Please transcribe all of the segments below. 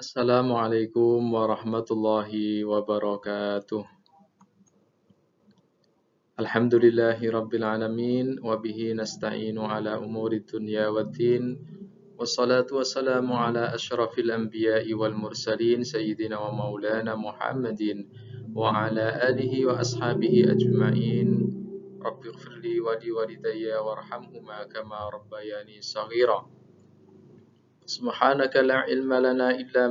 السلام عليكم ورحمة الله وبركاته الحمد لله رب العالمين وبه نستعين على أمور الدنيا والدين والصلاة والسلام على أشرف الأنبياء والمرسلين سيدنا ومولانا محمد وعلى آله وأصحابه أجمعين رب اغفر لي ولوالدي وارحمهما كما ربياني صغيرا Subhanaka la ilma lana illa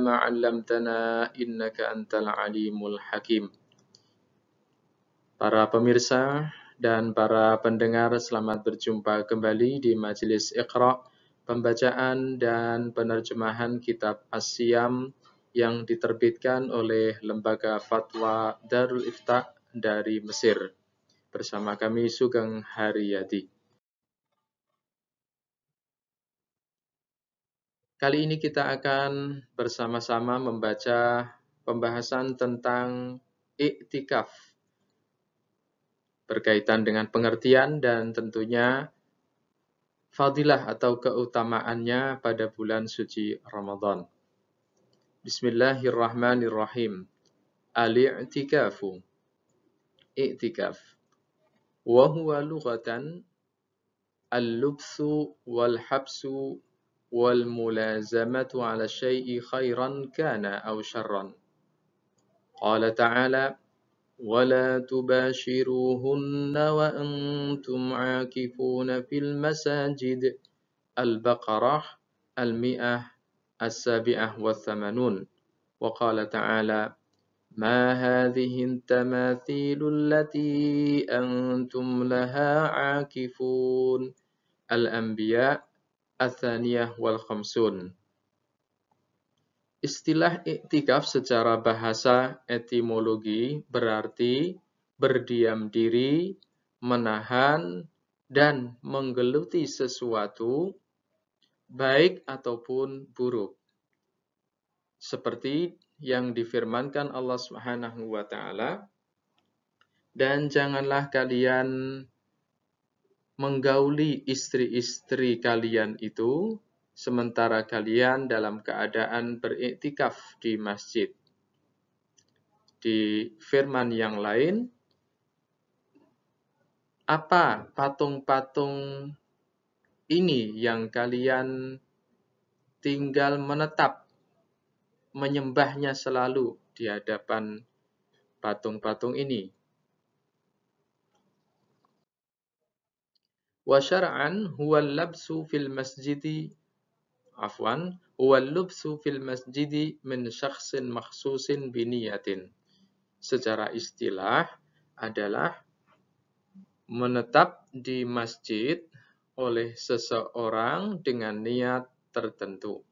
alimul hakim Para pemirsa dan para pendengar selamat berjumpa kembali di Majelis Iqra Pembacaan dan penerjemahan kitab Asyam yang diterbitkan oleh Lembaga Fatwa Darul Ifta dari Mesir bersama kami Sugeng Haryadi. Kali ini kita akan bersama-sama membaca pembahasan tentang iktikaf berkaitan dengan pengertian dan tentunya fadilah atau keutamaannya pada bulan suci Ramadan. Bismillahirrahmanirrahim. Al-i'tikafu. I'tikaf. Wa huwa lughatan al-lubsu wal-habsu والملازمة على الشيء خيرا كان أو شرا قال تعالى ولا تباشروهن وأنتم عاكفون في المساجد البقرة المئة السابعة والثمانون وقال تعالى ما هذه التماثيل التي أنتم لها عاكفون الأنبياء Athaniyah wal Khamsun. Istilah iktikaf secara bahasa etimologi berarti berdiam diri, menahan, dan menggeluti sesuatu, baik ataupun buruk. Seperti yang difirmankan Allah Subhanahu wa taala, dan janganlah kalian menggauli istri-istri kalian itu sementara kalian dalam keadaan beriktikaf di masjid. Di firman yang lain, apa patung-patung ini yang kalian tinggal menetap menyembahnya selalu di hadapan patung-patung ini? Wa syar'an huwal labsu fil masjidi afwan huwal labsu fil masjidi min syakhsin makhsusin bi niyatin Secara istilah adalah menetap di masjid oleh seseorang dengan niat tertentu.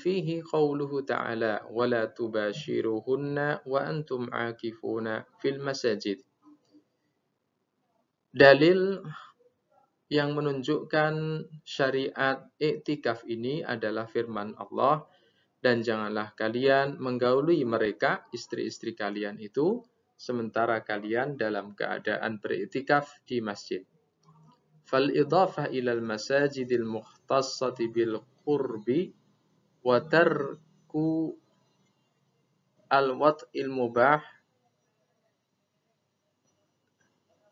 fihi qawluhu ta'ala wa la tubashiruhunna wa antum akifuna fil المساجد Dalil yang menunjukkan syariat iktikaf ini adalah firman Allah dan janganlah kalian menggauli mereka istri-istri kalian itu sementara kalian dalam keadaan beriktikaf di masjid. Fal idafah ilal masajidil mukhtassati bil qurbi wa tarku al-wat'il mubah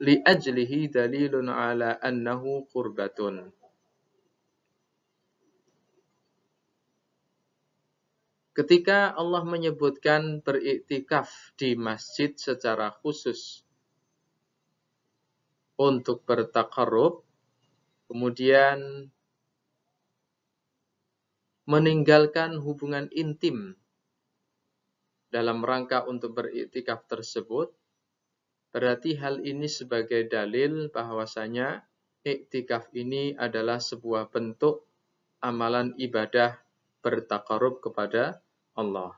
ajlihi dalilun ala annahu qurbatun. Ketika Allah menyebutkan beriktikaf di masjid secara khusus untuk bertakarub, kemudian meninggalkan hubungan intim dalam rangka untuk beriktikaf tersebut, Berarti hal ini sebagai dalil bahwasanya iktikaf ini adalah sebuah bentuk amalan ibadah bertakarub kepada Allah.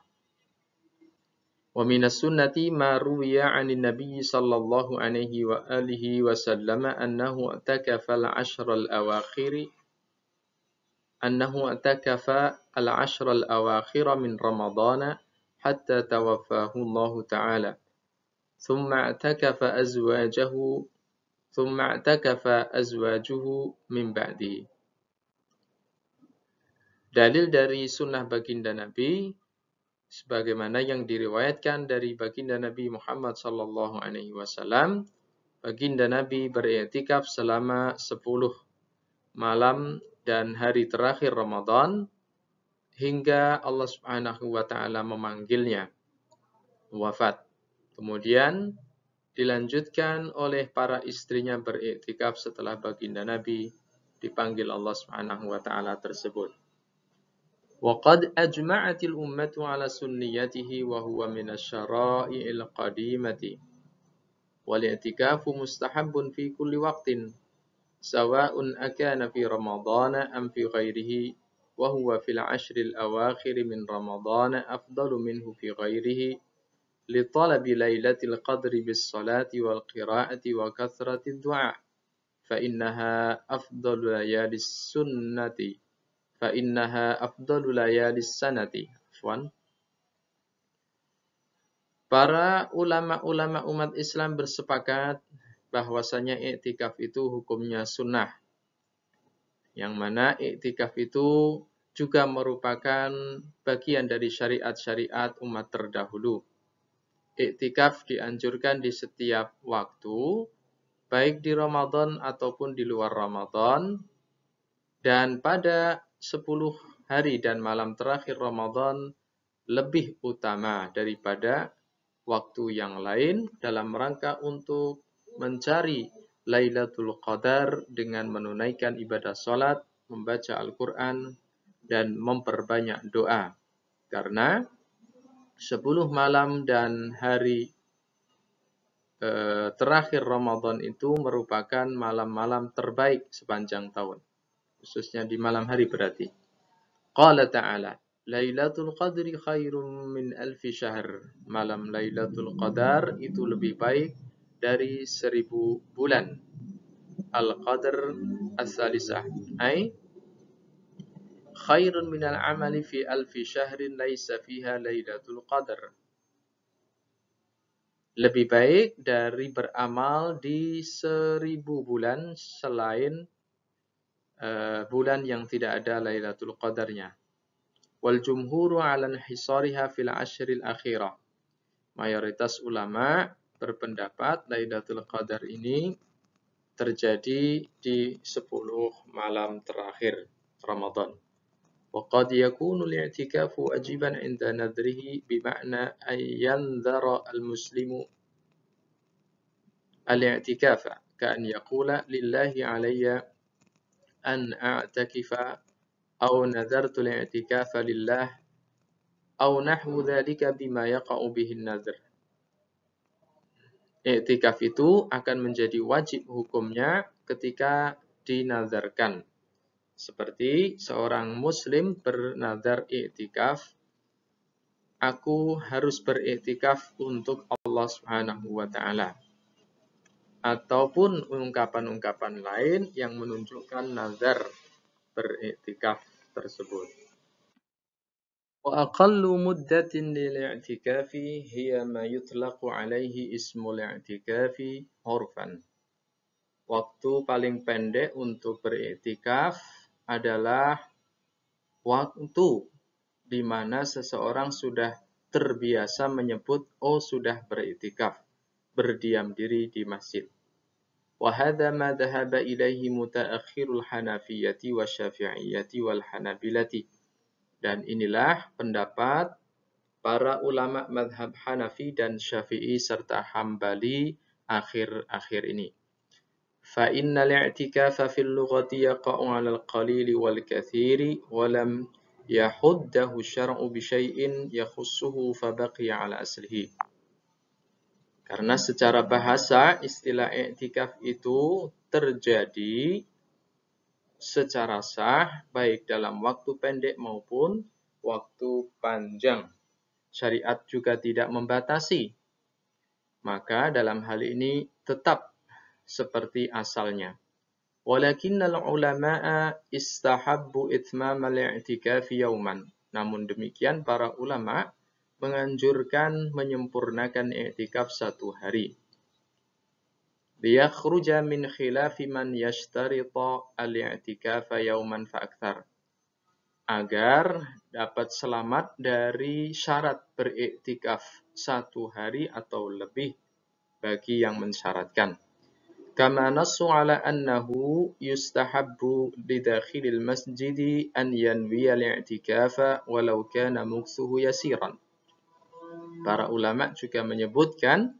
Wa minas sunnati ma ruwiya 'anil nabiy sallallahu alaihi wa alihi wa sallam annahu atakafa al-'ashr al-awakhir annahu atakafa al-'ashr al-awakhir min Ramadhana hatta tawaffahu Allah ta'ala. ثم اعتكف أزواجه ثم اعتكف أزواجه من بعده Dalil dari sunnah baginda Nabi sebagaimana yang diriwayatkan dari baginda Nabi Muhammad sallallahu alaihi wasallam baginda Nabi beriktikaf selama 10 malam dan hari terakhir Ramadan hingga Allah Subhanahu wa taala memanggilnya wafat. Kemudian dilanjutkan oleh para istrinya beriktikaf setelah baginda Nabi dipanggil Allah Subhanahu wa taala tersebut. وقد أجمعت الأمة على سنيته وهو من الشرائع القديمة والاعتكاف مستحب في كل وقت سواء أكان في رمضان أم في غيره وهو في العشر الأواخر من رمضان أفضل منه في غيره لطلب ليلة القدر بالصلاة والقراءة وكثرة الدعاء فإنها أفضل ليالي السنة فإنها أفضل ليالي السنة عفوا Para ulama-ulama umat Islam bersepakat bahwasanya iktikaf itu hukumnya sunnah. Yang mana iktikaf itu juga merupakan bagian dari syariat-syariat umat terdahulu iktikaf dianjurkan di setiap waktu, baik di Ramadan ataupun di luar Ramadan. Dan pada 10 hari dan malam terakhir Ramadan lebih utama daripada waktu yang lain dalam rangka untuk mencari Lailatul Qadar dengan menunaikan ibadah sholat, membaca Al-Quran, dan memperbanyak doa. Karena 10 malam dan hari e, terakhir Ramadan itu merupakan malam-malam terbaik sepanjang tahun. Khususnya di malam hari berarti. Qala ta'ala, Lailatul Qadri khairum min alfi syahr. Malam Lailatul Qadar itu lebih baik dari seribu bulan. Al-Qadr As-Salisah. Ay, khairun minal amali fi alfi syahrin laisa fiha lailatul qadar. Lebih baik dari beramal di seribu bulan selain uh, bulan yang tidak ada Lailatul Qadarnya. Wal jumhuru ala hisariha fil ashril akhirah. Mayoritas ulama berpendapat Lailatul Qadar ini terjadi di 10 malam terakhir Ramadan. وقد يكون الاعتكاف واجبا عند نذره بمعنى أن ينذر المسلم الاعتكاف كأن يقول لله علي أن أعتكف أو نذرت الاعتكاف لله أو نحو ذلك بما يقع به النذر Iktikaf itu akan menjadi wajib hukumnya ketika dinazarkan. Seperti seorang muslim bernadar i'tikaf, aku harus beriktikaf untuk Allah Subhanahu wa taala. Ataupun ungkapan-ungkapan lain yang menunjukkan nazar beriktikaf tersebut. Wa aqallu muddatin lil-i'tikafi hiya ma yutlaqu alaihi ismul i'tikafi hurfan. Waktu paling pendek untuk beriktikaf adalah waktu di mana seseorang sudah terbiasa menyebut oh sudah beriktikaf, berdiam diri di masjid. وَهَذَا مَا ذَهَبَ إِلَيْهِ مُتَأَخِّرُ الْحَنَفِيَّةِ وَالشَّافِعِيَّةِ وَالْحَنَبِلَةِ dan inilah pendapat para ulama madhab Hanafi dan Syafi'i serta Hambali akhir-akhir ini. فإن الاعتكاف في اللغة يقع على القليل والكثير ولم يحده الشرع بشيء يخصه فبقي على أصله Karena secara bahasa istilah i'tikaf itu terjadi secara sah baik dalam waktu pendek maupun waktu panjang. Syariat juga tidak membatasi. Maka dalam hal ini tetap seperti asalnya. Walakinnal ulama'a istahabbu buitma al-i'tikafi yauman. Namun demikian para ulama menganjurkan menyempurnakan etikaf satu hari. Liyakhruja min khilafi man yashtarita al-i'tikafa yauman fa'akthar. Agar dapat selamat dari syarat beriktikaf satu hari atau lebih bagi yang mensyaratkan. كما نص على أنه يستحب لداخل المسجد أن ينوي الاعتكاف walau kana muksuhu yasiran Para ulama juga menyebutkan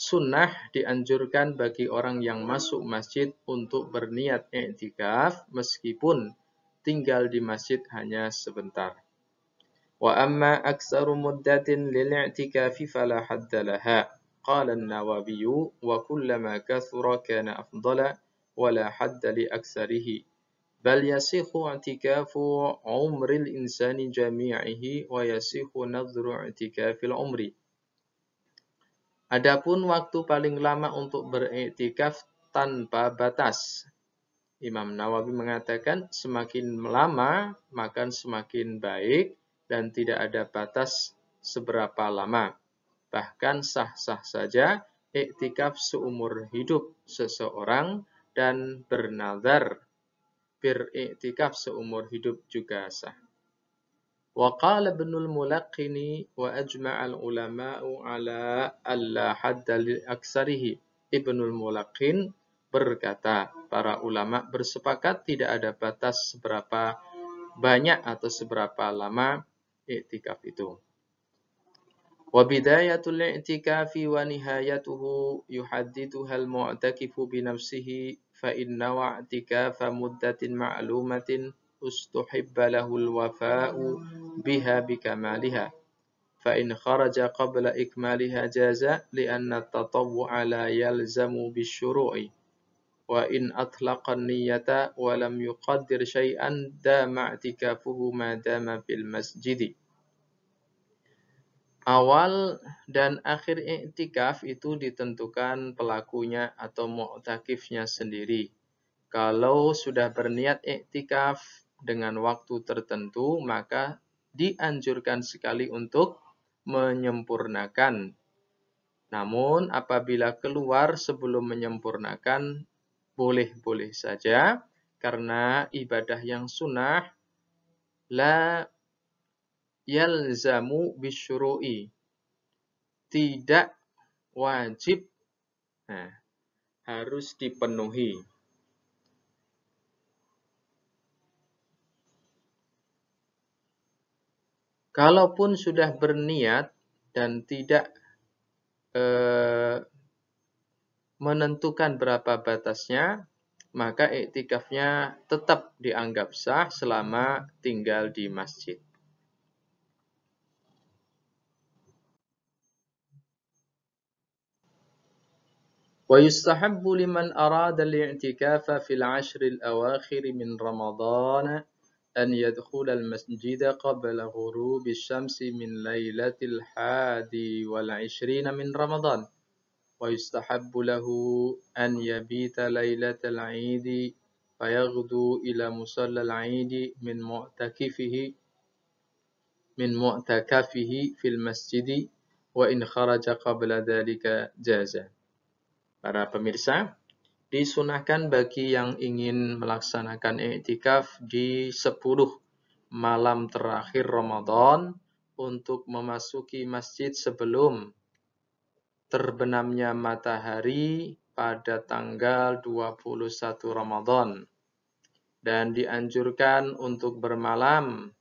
sunnah dianjurkan bagi orang yang masuk masjid untuk berniat i'tikaf meskipun tinggal di masjid hanya sebentar. Wa amma aksaru muddatin lil i'tikafi fala قال النووي وكلما كثر كان أفضل ولا حد لأكثره بل يسيخ اعتكاف عمر الإنسان جميعه ويسيخ نظر اعتكاف العمر Adapun waktu paling lama untuk beriktikaf tanpa batas. Imam Nawawi mengatakan semakin lama maka semakin baik dan tidak ada batas seberapa lama bahkan sah-sah saja iktikaf seumur hidup seseorang dan bernazar beriktikaf seumur hidup juga sah. mulaqini wa ajma'al ulama'u ala alla hadda li aksarihi. Ibnul mulaqin berkata, para ulama bersepakat tidak ada batas seberapa banyak atau seberapa lama iktikaf itu. وبداية الاعتكاف ونهايته يحددها المعتكف بنفسه فإن نوى اعتكاف مدة معلومة استحب له الوفاء بها بكمالها فإن خرج قبل إكمالها جاز لأن التطوع لا يلزم بالشروع وإن أطلق النية ولم يقدر شيئا دام اعتكافه ما دام في المسجد Awal dan akhir iktikaf itu ditentukan pelakunya atau mu'takifnya sendiri. Kalau sudah berniat iktikaf dengan waktu tertentu, maka dianjurkan sekali untuk menyempurnakan. Namun apabila keluar sebelum menyempurnakan, boleh-boleh saja karena ibadah yang sunnah la yalzamu bisyuru'i. Tidak wajib nah, harus dipenuhi. Kalaupun sudah berniat dan tidak eh, menentukan berapa batasnya, maka iktikafnya tetap dianggap sah selama tinggal di masjid. ويستحب لمن أراد الاعتكاف في العشر الأواخر من رمضان أن يدخل المسجد قبل غروب الشمس من ليلة الحادي والعشرين من رمضان ويستحب له أن يبيت ليلة العيد فيغدو إلى مصلى العيد من معتكفه من معتكفه في المسجد وإن خرج قبل ذلك جازه para pemirsa, disunahkan bagi yang ingin melaksanakan iktikaf di 10 malam terakhir Ramadan untuk memasuki masjid sebelum terbenamnya matahari pada tanggal 21 Ramadan dan dianjurkan untuk bermalam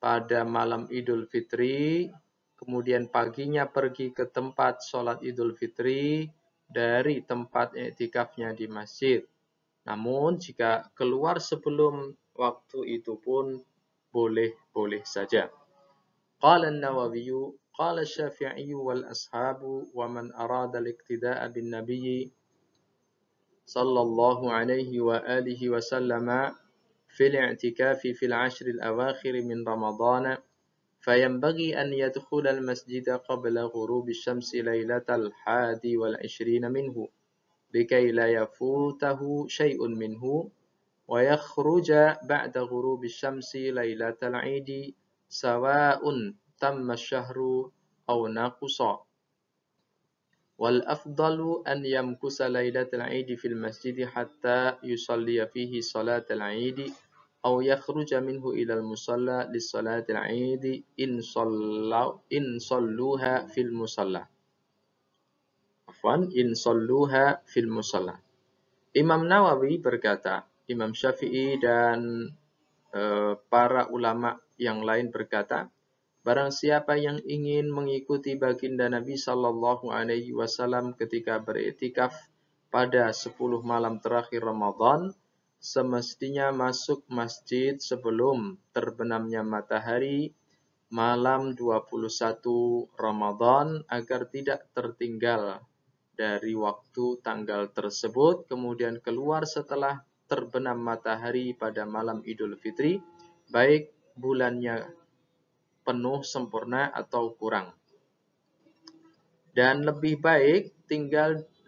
pada malam Idul Fitri, kemudian paginya pergi ke tempat sholat Idul Fitri, dari tempat iktikafnya di masjid. Namun jika keluar sebelum waktu itu pun boleh-boleh saja. Qala an-Nawawi qala Syafi'i wal ashabu wa man arada al-iqtida'a bin nabiy sallallahu alaihi wa alihi wa sallama fil i'tikafi fil 'ashr al-awakhir min ramadhana فينبغي أن يدخل المسجد قبل غروب الشمس ليلة الحادي والعشرين منه لكي لا يفوته شيء منه ويخرج بعد غروب الشمس ليلة العيد سواء تم الشهر أو نقص والأفضل أن يمكث ليلة العيد في المسجد حتى يصلي فيه صلاة العيد أو يخرج منه إلى المصلى للصلاة العيد إن صلوا إن صلوها في المصلى musalla إن صلوها في المصلى Imam Nawawi berkata Imam Syafi'i dan e, para ulama yang lain berkata Barang siapa yang ingin mengikuti baginda Nabi Sallallahu Alaihi Wasallam ketika beretikaf pada 10 malam terakhir Ramadan, semestinya masuk masjid sebelum terbenamnya matahari malam 21 Ramadan agar tidak tertinggal dari waktu tanggal tersebut kemudian keluar setelah terbenam matahari pada malam Idul Fitri baik bulannya penuh sempurna atau kurang dan lebih baik tinggal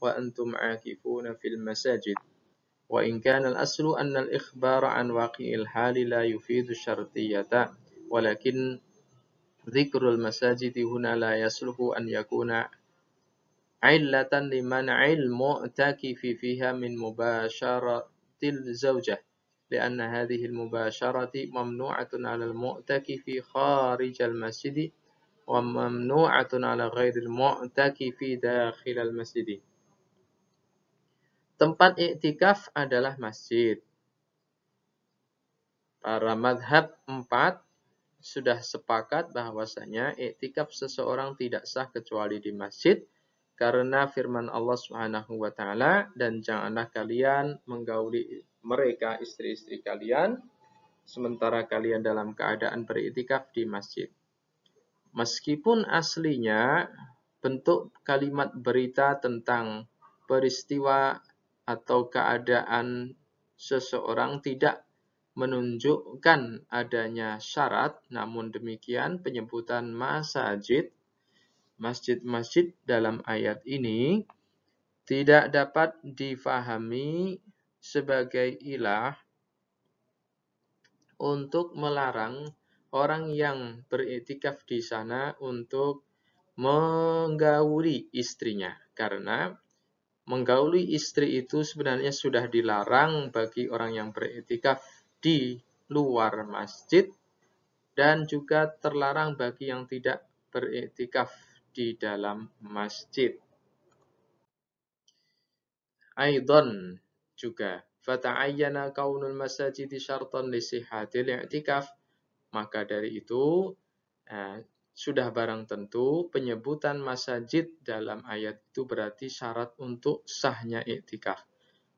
وأنتم عاكفون في المساجد وإن كان الأصل أن الإخبار عن واقع الحال لا يفيد الشرطية ولكن ذكر المساجد هنا لا يصلح أن يكون علة لمنع المعتكف فيها من مباشرة الزوجة لأن هذه المباشرة ممنوعة على المعتكف خارج المسجد وممنوعة على غير المعتكف داخل المسجد Tempat iktikaf adalah masjid. Para madhab empat sudah sepakat bahwasanya iktikaf seseorang tidak sah kecuali di masjid karena firman Allah Subhanahu wa taala dan janganlah kalian menggauli mereka istri-istri kalian sementara kalian dalam keadaan beriktikaf di masjid. Meskipun aslinya bentuk kalimat berita tentang peristiwa atau keadaan seseorang tidak menunjukkan adanya syarat, namun demikian penyebutan masajid, masjid-masjid dalam ayat ini tidak dapat difahami sebagai ilah untuk melarang orang yang beriktikaf di sana untuk menggauli istrinya karena menggauli istri itu sebenarnya sudah dilarang bagi orang yang beretikaf di luar masjid dan juga terlarang bagi yang tidak beretikaf di dalam masjid. Aidon juga fata'ayyana kaunul masajid syartan li sihhatil i'tikaf maka dari itu eh, sudah barang tentu penyebutan masjid dalam ayat itu berarti syarat untuk sahnya iktikaf.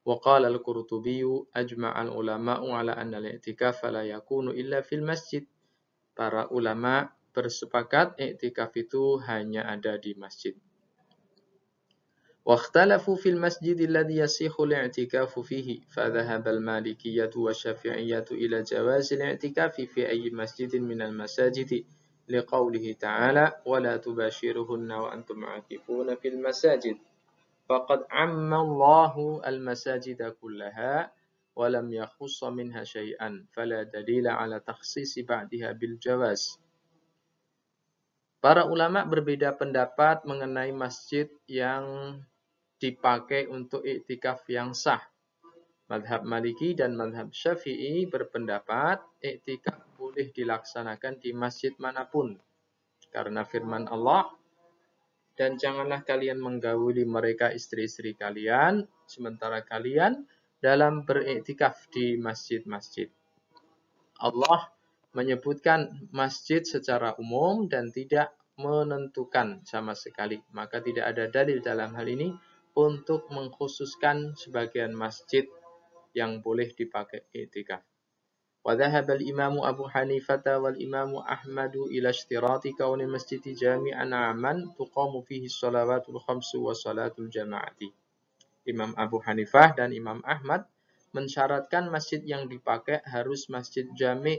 Waqala al-Qurtubi ajma'al ulama 'ala anna al-i'tikaf la yakunu illa fil masjid. Para ulama bersepakat iktikaf itu hanya ada di masjid. Waqtalafu fil masjid alladhi yasihu al-i'tikafu fihi fa dhahaba al-Malikiyyah wa Syafi'iyyah ila jawaz al-i'tikaf fi ayyi masjidin min al-masajidi. لقوله تعالى ولا تباشرهن وأنتم عاكفون في المساجد فقد عم الله المساجد كلها ولم يخص منها شيئا فلا دليل على تخصيص بعدها بالجواز Para ulama berbeda pendapat mengenai masjid yang dipakai untuk iktikaf yang sah. Madhab Maliki dan Madhab Syafi'i berpendapat iktikaf boleh dilaksanakan di masjid manapun. Karena firman Allah, dan janganlah kalian menggauli mereka istri-istri kalian, sementara kalian dalam beriktikaf di masjid-masjid. Allah menyebutkan masjid secara umum dan tidak menentukan sama sekali. Maka tidak ada dalil dalam hal ini untuk mengkhususkan sebagian masjid yang boleh dipakai iktikaf. وذهب الإمام أبو حنيفة والإمام أحمد إلى اشتراط كون المسجد جامعا عاما تقام فيه الصلوات الخمس وصلاة الجماعة Imam Abu Hanifah dan Imam Ahmad mensyaratkan masjid yang dipakai harus masjid jami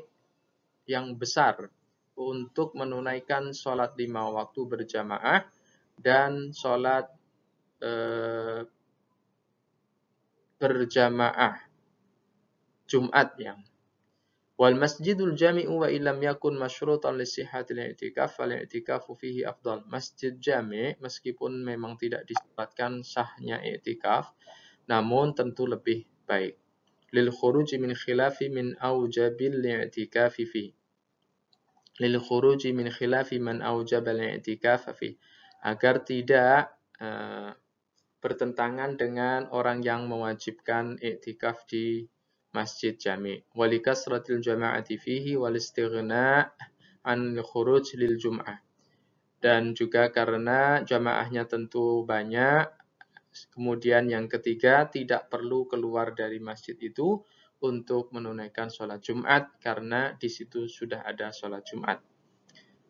yang besar untuk menunaikan sholat lima waktu berjamaah dan sholat eh, berjamaah Jumat yang Wal masjidul jami'u wa illam yakun masyrutan li sihhatil i'tikaf fal i'tikafu fihi afdal. Masjid jami' meskipun memang tidak disyaratkan sahnya i'tikaf namun tentu lebih baik. Lil khuruji min khilafi min aujabil li'tikafi fi lil khuruji min khilafi man aujabal al-i'tikaf fi agar tidak uh, bertentangan dengan orang yang mewajibkan i'tikaf di masjid jami walikasratil jama'ati fihi walistighna an khuruj lil jum'ah dan juga karena jamaahnya tentu banyak kemudian yang ketiga tidak perlu keluar dari masjid itu untuk menunaikan sholat Jumat karena di situ sudah ada sholat Jumat.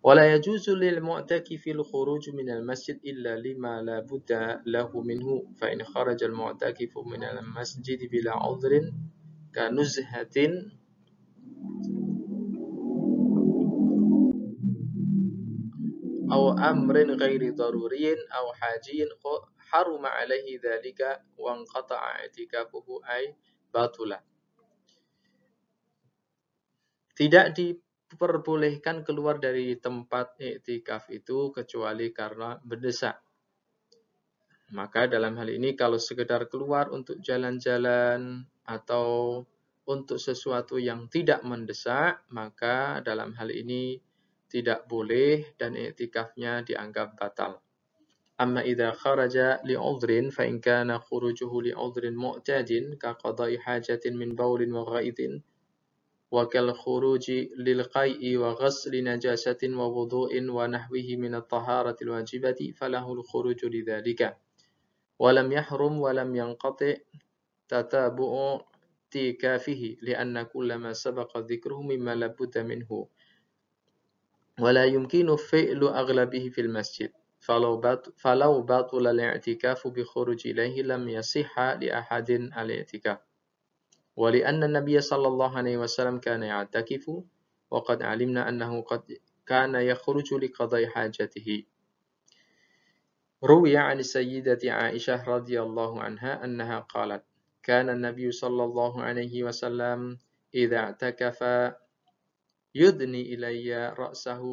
ولا kanuzhatin aw amrin ghairi daruriyin aw hajiyin haruma alaihi dhalika wa anqata'a itikafuhu ay batula tidak diperbolehkan keluar dari tempat iktikaf itu kecuali karena berdesak maka dalam hal ini kalau sekedar keluar untuk jalan-jalan atau untuk sesuatu yang tidak mendesak, maka dalam hal ini tidak boleh dan iktikafnya dianggap batal. Amma idza kharaja li'udhrin fa in kana khurujuhu li'udhrin mu'tadin ka qada'i hajatin min bawlin wa ghaidin wa kal khuruji lil qai'i wa ghasli najasatin wa wudu'in wa nahwihi min at taharatil wajibati falahu al-khuruju lidhalika. ولم يحرم ولم yanqati تتابع اعتكافه لأن كل ما سبق ذكره مما لابد منه ولا يمكن فعل أغلبه في المسجد فلو بطل, فلو بطل الاعتكاف بخروج إليه لم يصح لأحد الاعتكاف ولأن النبي صلى الله عليه وسلم كان يعتكف وقد علمنا أنه قد كان يخرج لقضاء حاجته روي عن السيدة عائشة رضي الله عنها أنها قالت كان النبي صلى الله عليه وسلم إذا اعتكف يدني إلي رأسه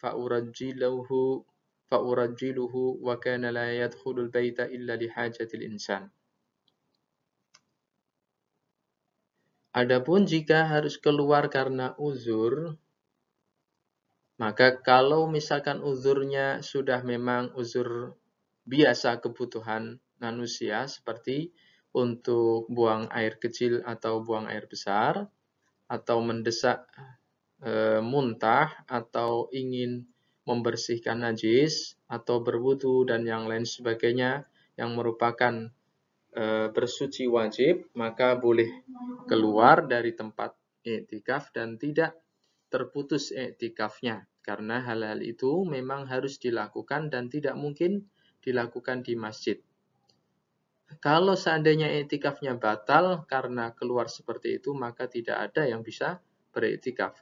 فأرجله فأرجله وكان لا يدخل البيت إلا لحاجة الإنسان Adapun jika harus keluar karena uzur, maka kalau misalkan uzurnya sudah memang uzur biasa kebutuhan manusia seperti untuk buang air kecil atau buang air besar, atau mendesak e, muntah, atau ingin membersihkan najis, atau berwudu, dan yang lain sebagainya yang merupakan e, bersuci wajib, maka boleh keluar dari tempat etikaf dan tidak terputus etikafnya Karena hal-hal itu memang harus dilakukan dan tidak mungkin dilakukan di masjid. Kalau seandainya etikafnya batal karena keluar seperti itu, maka tidak ada yang bisa beretikaf.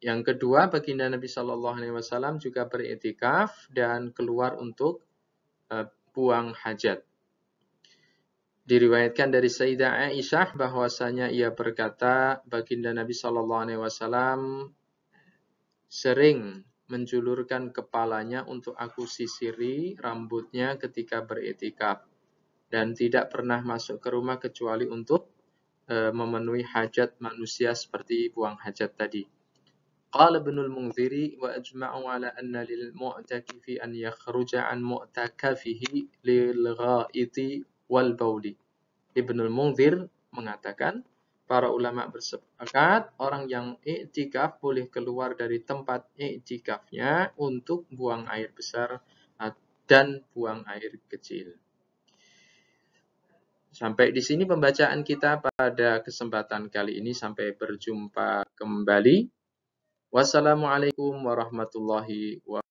Yang kedua, baginda Nabi Shallallahu Alaihi Wasallam juga beretikaf dan keluar untuk eh, buang hajat. Diriwayatkan dari Sayyidah Aisyah bahwasanya ia berkata, baginda Nabi Shallallahu Alaihi Wasallam sering menjulurkan kepalanya untuk aku sisiri rambutnya ketika beritikaf dan tidak pernah masuk ke rumah kecuali untuk e, memenuhi hajat manusia seperti buang hajat tadi. Qala binul mungziri wa ajma'u ala anna lil mu'takifi an yakhruja an mu'takafihi lil ghaiti wal bauli. Ibnul Mungzir mengatakan Para ulama bersepakat orang yang iktikaf boleh keluar dari tempat iktikafnya untuk buang air besar dan buang air kecil. Sampai di sini pembacaan kita pada kesempatan kali ini sampai berjumpa kembali. Wassalamualaikum warahmatullahi wabarakatuh.